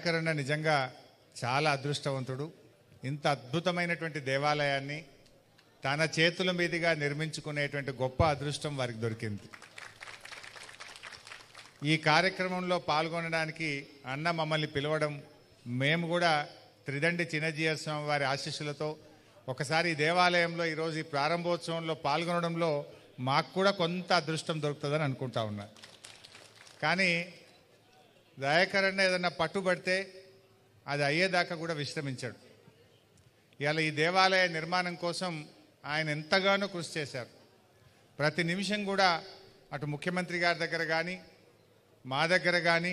శేఖర్ అన్న నిజంగా చాలా అదృష్టవంతుడు ఇంత అద్భుతమైనటువంటి దేవాలయాన్ని తన చేతుల మీదుగా నిర్మించుకునేటువంటి గొప్ప అదృష్టం వారికి దొరికింది ఈ కార్యక్రమంలో పాల్గొనడానికి అన్న మమ్మల్ని పిలవడం మేము కూడా త్రిదండి చిన్నజీవ స్వామి వారి ఆశీస్సులతో ఒకసారి దేవాలయంలో ఈరోజు ఈ ప్రారంభోత్సవంలో పాల్గొనడంలో మాకు కూడా కొంత అదృష్టం దొరుకుతుందని అనుకుంటా ఉన్నా కానీ దయాకరణ ఏదన్నా పట్టుబడితే అది అయ్యేదాకా కూడా విశ్రమించాడు ఇవాళ ఈ దేవాలయ నిర్మాణం కోసం ఆయన ఎంతగానో కృషి చేశారు ప్రతి నిమిషం కూడా అటు ముఖ్యమంత్రి గారి దగ్గర కానీ మా దగ్గర కానీ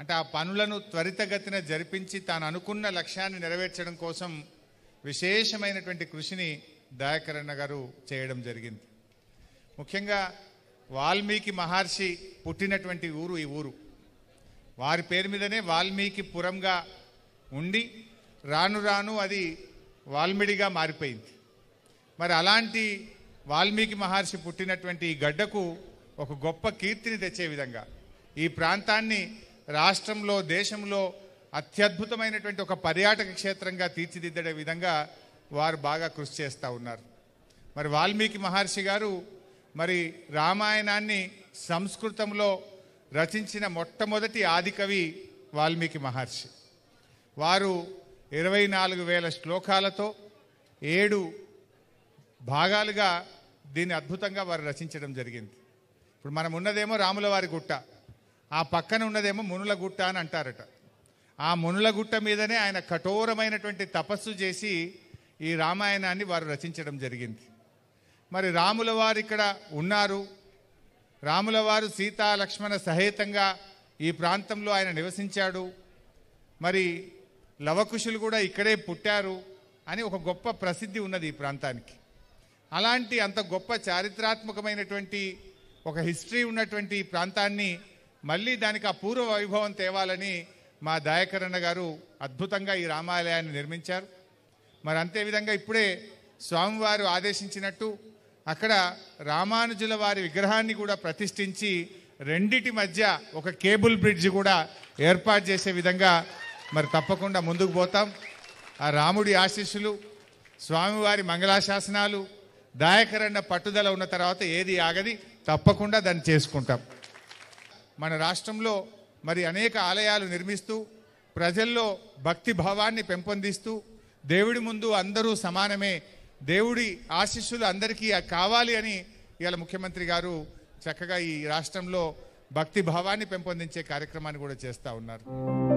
అంటే ఆ పనులను త్వరితగతిన జరిపించి తాను అనుకున్న లక్ష్యాన్ని నెరవేర్చడం కోసం విశేషమైనటువంటి కృషిని దయాకరణ గారు చేయడం జరిగింది ముఖ్యంగా వాల్మీకి మహర్షి పుట్టినటువంటి ఊరు ఈ ఊరు వారి పేరు మీదనే వాల్మీకి పురంగా ఉండి రాను రాను అది వాల్మిడిగా మారిపోయింది మరి అలాంటి వాల్మీకి మహర్షి పుట్టినటువంటి ఈ గడ్డకు ఒక గొప్ప కీర్తిని తెచ్చే విధంగా ఈ ప్రాంతాన్ని రాష్ట్రంలో దేశంలో అత్యద్భుతమైనటువంటి ఒక పర్యాటక క్షేత్రంగా తీర్చిదిద్దడే విధంగా వారు బాగా కృషి చేస్తూ ఉన్నారు మరి వాల్మీకి మహర్షి గారు మరి రామాయణాన్ని సంస్కృతంలో రచించిన మొట్టమొదటి ఆదికవి వాల్మీకి మహర్షి వారు ఇరవై నాలుగు వేల శ్లోకాలతో ఏడు భాగాలుగా దీన్ని అద్భుతంగా వారు రచించడం జరిగింది ఇప్పుడు మనం ఉన్నదేమో రాములవారి గుట్ట ఆ పక్కన ఉన్నదేమో మునుల గుట్ట అని అంటారట ఆ మునుల గుట్ట మీదనే ఆయన కఠోరమైనటువంటి తపస్సు చేసి ఈ రామాయణాన్ని వారు రచించడం జరిగింది మరి రాముల వారు ఇక్కడ ఉన్నారు రాములవారు సీతా లక్ష్మణ సహేతంగా ఈ ప్రాంతంలో ఆయన నివసించాడు మరి లవకుశులు కూడా ఇక్కడే పుట్టారు అని ఒక గొప్ప ప్రసిద్ధి ఉన్నది ఈ ప్రాంతానికి అలాంటి అంత గొప్ప చారిత్రాత్మకమైనటువంటి ఒక హిస్టరీ ఉన్నటువంటి ఈ ప్రాంతాన్ని మళ్ళీ దానికి ఆ పూర్వ వైభవం తేవాలని మా దాయకరణ గారు అద్భుతంగా ఈ రామాలయాన్ని నిర్మించారు మరి అంతే విధంగా ఇప్పుడే స్వామివారు ఆదేశించినట్టు అక్కడ రామానుజుల వారి విగ్రహాన్ని కూడా ప్రతిష్ఠించి రెండిటి మధ్య ఒక కేబుల్ బ్రిడ్జ్ కూడా ఏర్పాటు చేసే విధంగా మరి తప్పకుండా ముందుకు పోతాం ఆ రాముడి ఆశీస్సులు స్వామివారి మంగళాశాసనాలు దాయకరన్న పట్టుదల ఉన్న తర్వాత ఏది ఆగది తప్పకుండా దాన్ని చేసుకుంటాం మన రాష్ట్రంలో మరి అనేక ఆలయాలు నిర్మిస్తూ ప్రజల్లో భక్తి భావాన్ని పెంపొందిస్తూ దేవుడి ముందు అందరూ సమానమే దేవుడి ఆశీస్సులు అందరికీ కావాలి అని ఇవాళ ముఖ్యమంత్రి గారు చక్కగా ఈ రాష్ట్రంలో భక్తి భావాన్ని పెంపొందించే కార్యక్రమాన్ని కూడా చేస్తూ ఉన్నారు